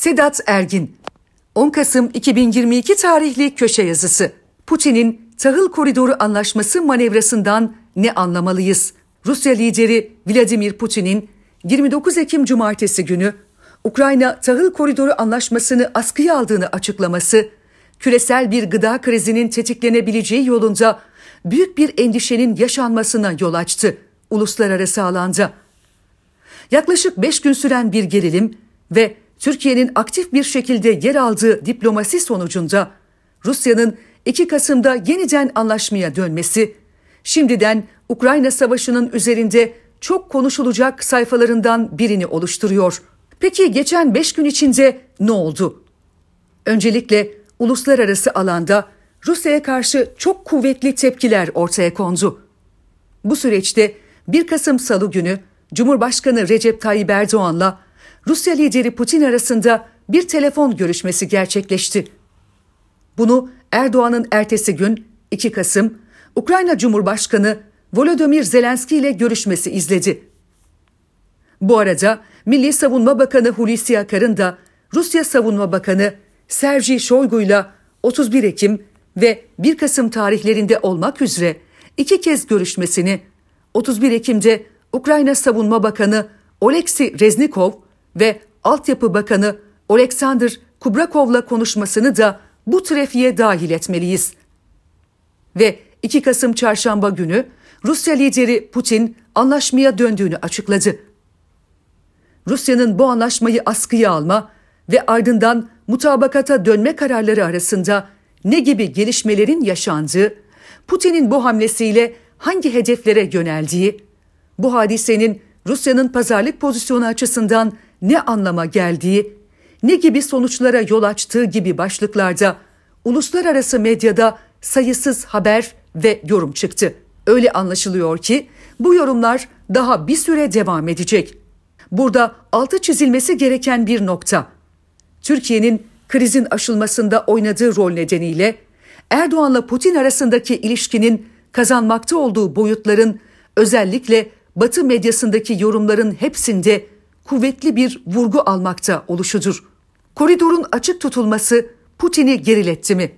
Sedat Ergin 10 Kasım 2022 tarihli köşe yazısı. Putin'in tahıl koridoru anlaşması manevrasından ne anlamalıyız? Rusya lideri Vladimir Putin'in 29 Ekim cumartesi günü Ukrayna tahıl koridoru anlaşmasını askıya aldığını açıklaması, küresel bir gıda krizinin tetiklenebileceği yolunda büyük bir endişenin yaşanmasına yol açtı uluslararası alanda. Yaklaşık 5 gün süren bir gerilim ve Türkiye'nin aktif bir şekilde yer aldığı diplomasi sonucunda Rusya'nın 2 Kasım'da yeniden anlaşmaya dönmesi, şimdiden Ukrayna Savaşı'nın üzerinde çok konuşulacak sayfalarından birini oluşturuyor. Peki geçen 5 gün içinde ne oldu? Öncelikle uluslararası alanda Rusya'ya karşı çok kuvvetli tepkiler ortaya kondu. Bu süreçte 1 Kasım Salı günü Cumhurbaşkanı Recep Tayyip Erdoğan'la Rusya lideri Putin arasında bir telefon görüşmesi gerçekleşti. Bunu Erdoğan'ın ertesi gün 2 Kasım Ukrayna Cumhurbaşkanı Volodymyr Zelenski ile görüşmesi izledi. Bu arada Milli Savunma Bakanı Hulusi Akar'ın da Rusya Savunma Bakanı Serji Shoigu'yla 31 Ekim ve 1 Kasım tarihlerinde olmak üzere iki kez görüşmesini 31 Ekim'de Ukrayna Savunma Bakanı Oleksiy Reznikov ve Altyapı Bakanı Oleksandr Kubrakov'la konuşmasını da bu trafiğe dahil etmeliyiz. Ve 2 Kasım çarşamba günü Rusya lideri Putin anlaşmaya döndüğünü açıkladı. Rusya'nın bu anlaşmayı askıya alma ve ardından mutabakata dönme kararları arasında ne gibi gelişmelerin yaşandığı, Putin'in bu hamlesiyle hangi hedeflere yöneldiği, bu hadisenin Rusya'nın pazarlık pozisyonu açısından ne anlama geldiği, ne gibi sonuçlara yol açtığı gibi başlıklarda uluslararası medyada sayısız haber ve yorum çıktı. Öyle anlaşılıyor ki bu yorumlar daha bir süre devam edecek. Burada altı çizilmesi gereken bir nokta. Türkiye'nin krizin aşılmasında oynadığı rol nedeniyle Erdoğan'la Putin arasındaki ilişkinin kazanmakta olduğu boyutların özellikle Batı medyasındaki yorumların hepsinde kuvvetli bir vurgu almakta oluşudur. Koridorun açık tutulması Putin'i geriletti mi?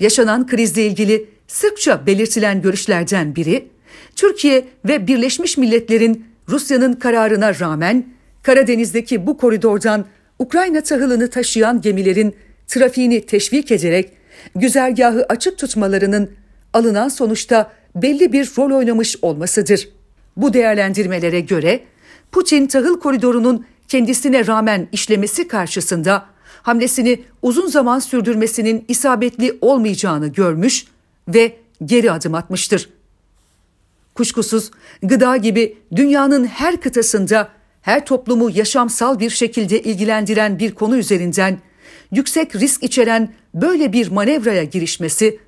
Yaşanan krizle ilgili sıkça belirtilen görüşlerden biri, Türkiye ve Birleşmiş Milletler'in Rusya'nın kararına rağmen Karadeniz'deki bu koridordan Ukrayna tahılını taşıyan gemilerin trafiğini teşvik ederek güzergahı açık tutmalarının alınan sonuçta belli bir rol oynamış olmasıdır. Bu değerlendirmelere göre Putin tahıl koridorunun kendisine rağmen işlemesi karşısında hamlesini uzun zaman sürdürmesinin isabetli olmayacağını görmüş ve geri adım atmıştır. Kuşkusuz gıda gibi dünyanın her kıtasında her toplumu yaşamsal bir şekilde ilgilendiren bir konu üzerinden yüksek risk içeren böyle bir manevraya girişmesi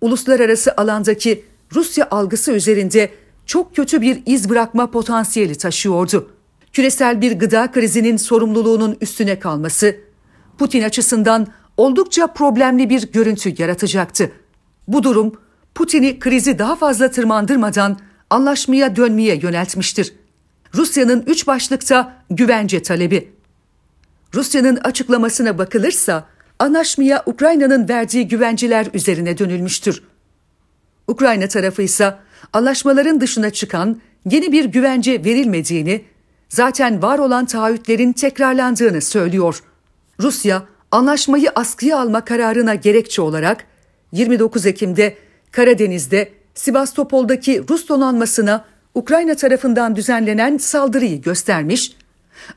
uluslararası alandaki Rusya algısı üzerinde çok kötü bir iz bırakma potansiyeli taşıyordu. Küresel bir gıda krizinin sorumluluğunun üstüne kalması Putin açısından oldukça problemli bir görüntü yaratacaktı. Bu durum Putin'i krizi daha fazla tırmandırmadan anlaşmaya dönmeye yöneltmiştir. Rusya'nın üç başlıkta güvence talebi. Rusya'nın açıklamasına bakılırsa anlaşmaya Ukrayna'nın verdiği güvenceler üzerine dönülmüştür. Ukrayna tarafı ise anlaşmaların dışına çıkan yeni bir güvence verilmediğini, zaten var olan taahhütlerin tekrarlandığını söylüyor. Rusya anlaşmayı askıya alma kararına gerekçe olarak 29 Ekim'de Karadeniz'de Sivastopol'daki Rus donanmasına Ukrayna tarafından düzenlenen saldırıyı göstermiş,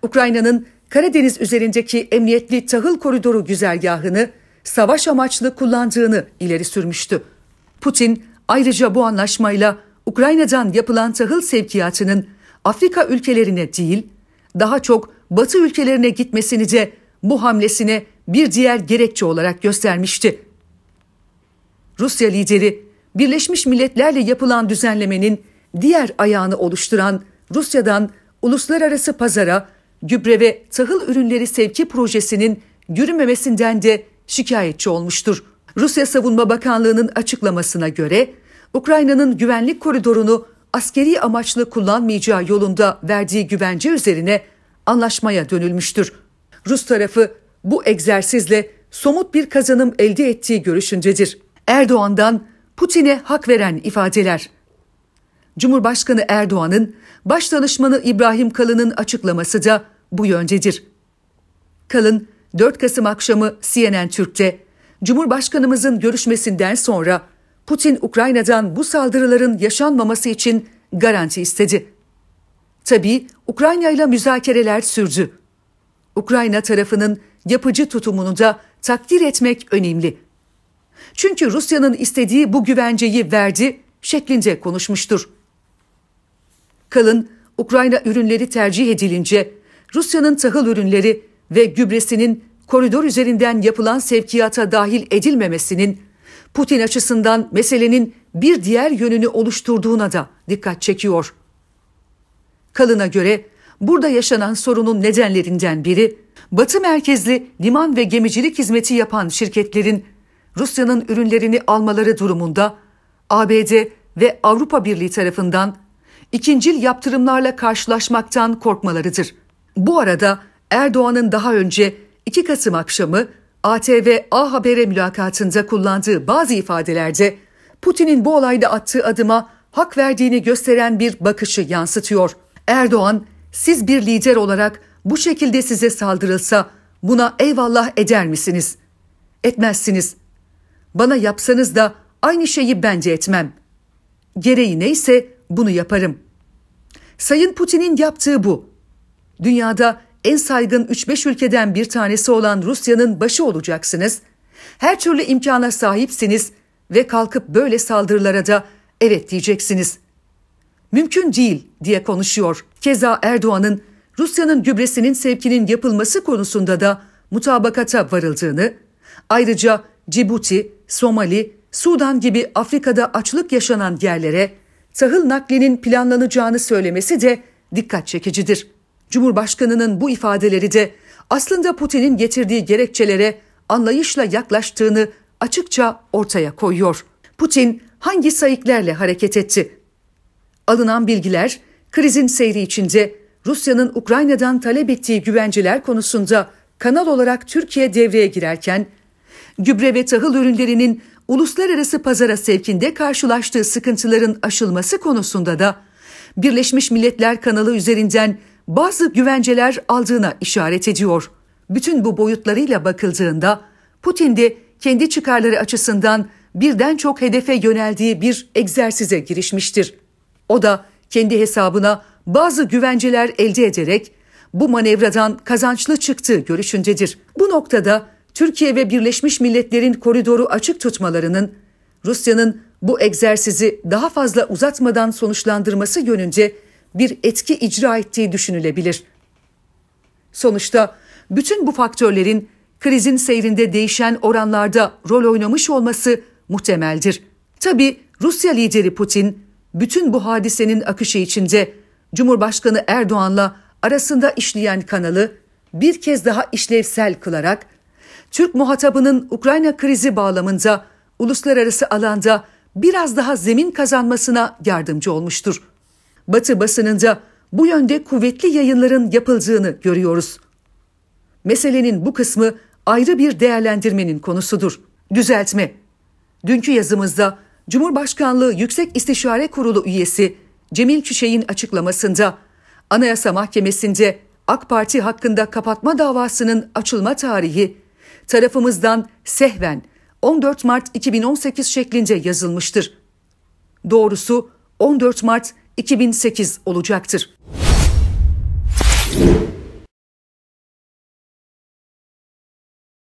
Ukrayna'nın Karadeniz üzerindeki emniyetli tahıl koridoru güzergahını savaş amaçlı kullandığını ileri sürmüştü. Putin Ayrıca bu anlaşmayla Ukrayna'dan yapılan tahıl sevkiyatının Afrika ülkelerine değil, daha çok Batı ülkelerine gitmesini de bu hamlesine bir diğer gerekçe olarak göstermişti. Rusya lideri Birleşmiş Milletler'le yapılan düzenlemenin diğer ayağını oluşturan Rusya'dan uluslararası pazara gübre ve tahıl ürünleri sevki projesinin yürümemesinden de şikayetçi olmuştur. Rusya Savunma Bakanlığı'nın açıklamasına göre Ukrayna'nın güvenlik koridorunu askeri amaçlı kullanmayacağı yolunda verdiği güvence üzerine anlaşmaya dönülmüştür. Rus tarafı bu egzersizle somut bir kazanım elde ettiği görüşündedir. Erdoğan'dan Putin'e hak veren ifadeler. Cumhurbaşkanı Erdoğan'ın başdanışmanı İbrahim Kalın'ın açıklaması da bu yöndedir. Kalın 4 Kasım akşamı CNN Türk'te Cumhurbaşkanımızın görüşmesinden sonra Putin Ukrayna'dan bu saldırıların yaşanmaması için garanti istedi. Tabii Ukrayna ile müzakereler sürdü. Ukrayna tarafının yapıcı tutumunu da takdir etmek önemli. Çünkü Rusya'nın istediği bu güvenceyi verdi şeklinde konuşmuştur. Kalın Ukrayna ürünleri tercih edilince Rusya'nın tahıl ürünleri ve gübresinin koridor üzerinden yapılan sevkiyata dahil edilmemesinin Putin açısından meselenin bir diğer yönünü oluşturduğuna da dikkat çekiyor. Kalın'a göre burada yaşanan sorunun nedenlerinden biri Batı merkezli liman ve gemicilik hizmeti yapan şirketlerin Rusya'nın ürünlerini almaları durumunda ABD ve Avrupa Birliği tarafından ikincil yaptırımlarla karşılaşmaktan korkmalarıdır. Bu arada Erdoğan'ın daha önce 2 Kasım akşamı ATV A Haber'e mülakatında kullandığı bazı ifadelerde Putin'in bu olayda attığı adıma hak verdiğini gösteren bir bakışı yansıtıyor. Erdoğan, siz bir lider olarak bu şekilde size saldırılsa buna eyvallah eder misiniz? Etmezsiniz. Bana yapsanız da aynı şeyi bence etmem. Gereği neyse bunu yaparım. Sayın Putin'in yaptığı bu. Dünyada en saygın 3-5 ülkeden bir tanesi olan Rusya'nın başı olacaksınız. Her türlü imkana sahipsiniz ve kalkıp böyle saldırılara da evet diyeceksiniz. Mümkün değil diye konuşuyor. Keza Erdoğan'ın Rusya'nın gübresinin sevkinin yapılması konusunda da mutabakata varıldığını, ayrıca Cibuti, Somali, Sudan gibi Afrika'da açlık yaşanan yerlere tahıl naklinin planlanacağını söylemesi de dikkat çekicidir. Cumhurbaşkanının bu ifadeleri de aslında Putin'in getirdiği gerekçelere anlayışla yaklaştığını açıkça ortaya koyuyor. Putin hangi sayıklarla hareket etti? Alınan bilgiler krizin seyri içinde Rusya'nın Ukrayna'dan talep ettiği güvenceler konusunda kanal olarak Türkiye devreye girerken gübre ve tahıl ürünlerinin uluslararası pazara sevkinde karşılaştığı sıkıntıların aşılması konusunda da Birleşmiş Milletler kanalı üzerinden bazı güvenceler aldığına işaret ediyor. Bütün bu boyutlarıyla bakıldığında Putin'de kendi çıkarları açısından birden çok hedefe yöneldiği bir egzersize girişmiştir. O da kendi hesabına bazı güvenceler elde ederek bu manevradan kazançlı çıktığı görüşündedir. Bu noktada Türkiye ve Birleşmiş Milletler'in koridoru açık tutmalarının Rusya'nın bu egzersizi daha fazla uzatmadan sonuçlandırması yönünde bir etki icra ettiği düşünülebilir. Sonuçta bütün bu faktörlerin krizin seyrinde değişen oranlarda rol oynamış olması muhtemeldir. Tabi Rusya lideri Putin bütün bu hadisenin akışı içinde Cumhurbaşkanı Erdoğan'la arasında işleyen kanalı bir kez daha işlevsel kılarak Türk muhatabının Ukrayna krizi bağlamında uluslararası alanda biraz daha zemin kazanmasına yardımcı olmuştur. Batı basınında bu yönde kuvvetli yayınların yapıldığını görüyoruz. Meselenin bu kısmı ayrı bir değerlendirmenin konusudur. Düzeltme. Dünkü yazımızda Cumhurbaşkanlığı Yüksek İstişare Kurulu üyesi Cemil Çüşek'in açıklamasında Anayasa Mahkemesi'nde AK Parti hakkında kapatma davasının açılma tarihi tarafımızdan sehven 14 Mart 2018 şeklinde yazılmıştır. Doğrusu 14 Mart 2008 olacaktır.